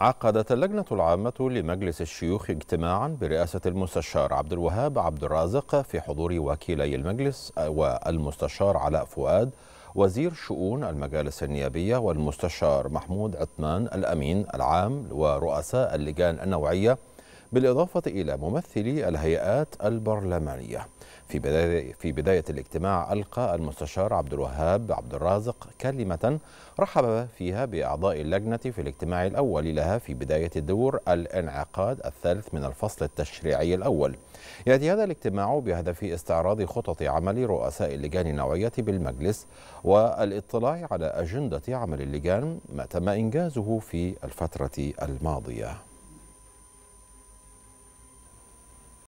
عقدت اللجنة العامة لمجلس الشيوخ اجتماعا برئاسة المستشار عبد الوهاب عبد الرازق في حضور وكيلي المجلس والمستشار علاء فؤاد وزير شؤون المجالس النيابية والمستشار محمود عثمان الأمين العام ورؤساء اللجان النوعية بالإضافة إلى ممثلي الهيئات البرلمانية في بداية, في بداية الاجتماع ألقى المستشار عبد الوهاب عبد الرازق كلمة رحب فيها بأعضاء اللجنة في الاجتماع الأول لها في بداية الدور الانعقاد الثالث من الفصل التشريعي الأول يأتي هذا الاجتماع بهدف استعراض خطط عمل رؤساء اللجان النوعية بالمجلس والاطلاع على أجندة عمل اللجان ما تم إنجازه في الفترة الماضية